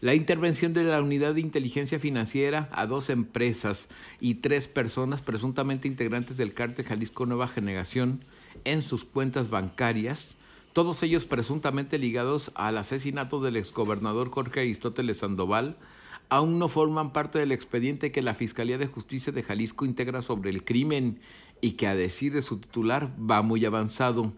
La intervención de la unidad de inteligencia financiera a dos empresas y tres personas presuntamente integrantes del cártel Jalisco Nueva Generación en sus cuentas bancarias, todos ellos presuntamente ligados al asesinato del exgobernador Jorge Aristóteles Sandoval, aún no forman parte del expediente que la Fiscalía de Justicia de Jalisco integra sobre el crimen y que a decir de su titular va muy avanzado.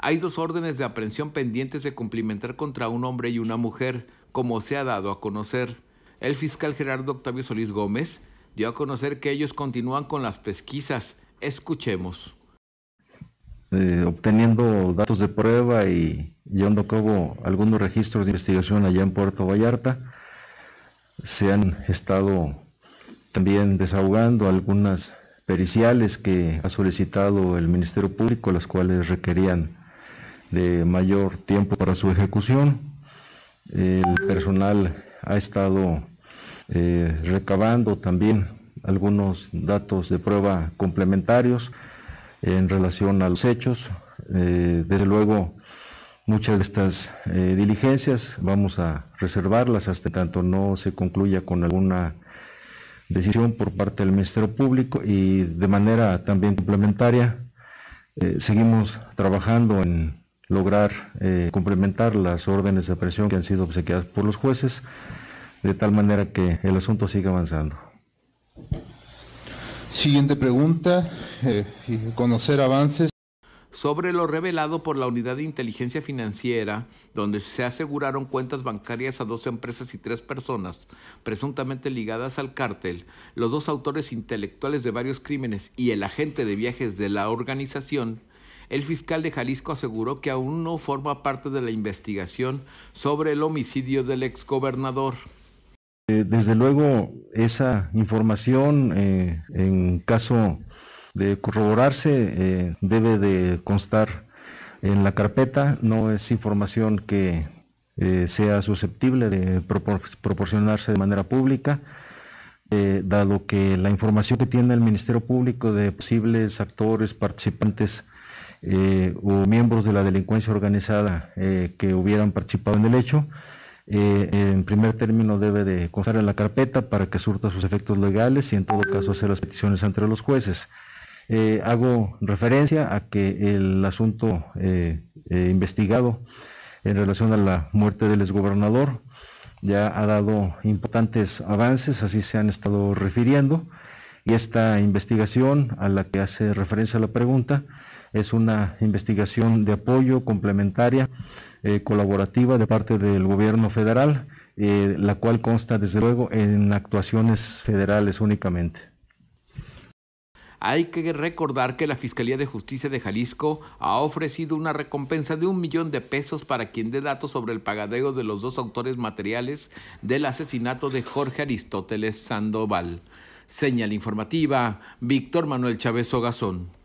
Hay dos órdenes de aprehensión pendientes de cumplimentar contra un hombre y una mujer, como se ha dado a conocer. El fiscal Gerardo Octavio Solís Gómez dio a conocer que ellos continúan con las pesquisas. Escuchemos. Eh, obteniendo datos de prueba y llevando a cabo algunos registros de investigación allá en Puerto Vallarta, se han estado también desahogando algunas periciales que ha solicitado el Ministerio Público, las cuales requerían de mayor tiempo para su ejecución. El personal ha estado eh, recabando también algunos datos de prueba complementarios en relación a los hechos. Eh, desde luego, muchas de estas eh, diligencias vamos a reservarlas hasta tanto no se concluya con alguna decisión por parte del Ministerio Público y de manera también complementaria seguimos trabajando en lograr eh, complementar las órdenes de presión que han sido obsequiadas por los jueces, de tal manera que el asunto siga avanzando. Siguiente pregunta, eh, conocer avances. Sobre lo revelado por la Unidad de Inteligencia Financiera, donde se aseguraron cuentas bancarias a dos empresas y tres personas presuntamente ligadas al cártel, los dos autores intelectuales de varios crímenes y el agente de viajes de la organización, el fiscal de Jalisco aseguró que aún no forma parte de la investigación sobre el homicidio del exgobernador. Eh, desde luego, esa información, eh, en caso de corroborarse, eh, debe de constar en la carpeta. No es información que sea susceptible de proporcionarse de manera pública, dado que la información que tiene el Ministerio Público de posibles actores, participantes eh, o miembros de la delincuencia organizada eh, que hubieran participado en el hecho. Eh, en primer término debe de constar en la carpeta para que surta sus efectos legales y en todo caso hacer las peticiones entre los jueces. hago referencia a que el asunto investigado en relación a la muerte del exgobernador ya ha dado importantes avances, así se han estado refiriendo, y esta investigación a la que hace referencia la pregunta, es una investigación de apoyo complementaria, eh, colaborativa de parte del gobierno federal, eh, la cual consta desde luego en actuaciones federales únicamente. Hay que recordar que la Fiscalía de Justicia de Jalisco ha ofrecido una recompensa de un millón de pesos para quien dé datos sobre el pagadeo de los dos autores materiales del asesinato de Jorge Aristóteles Sandoval. Señal informativa, Víctor Manuel Chávez Ogazón.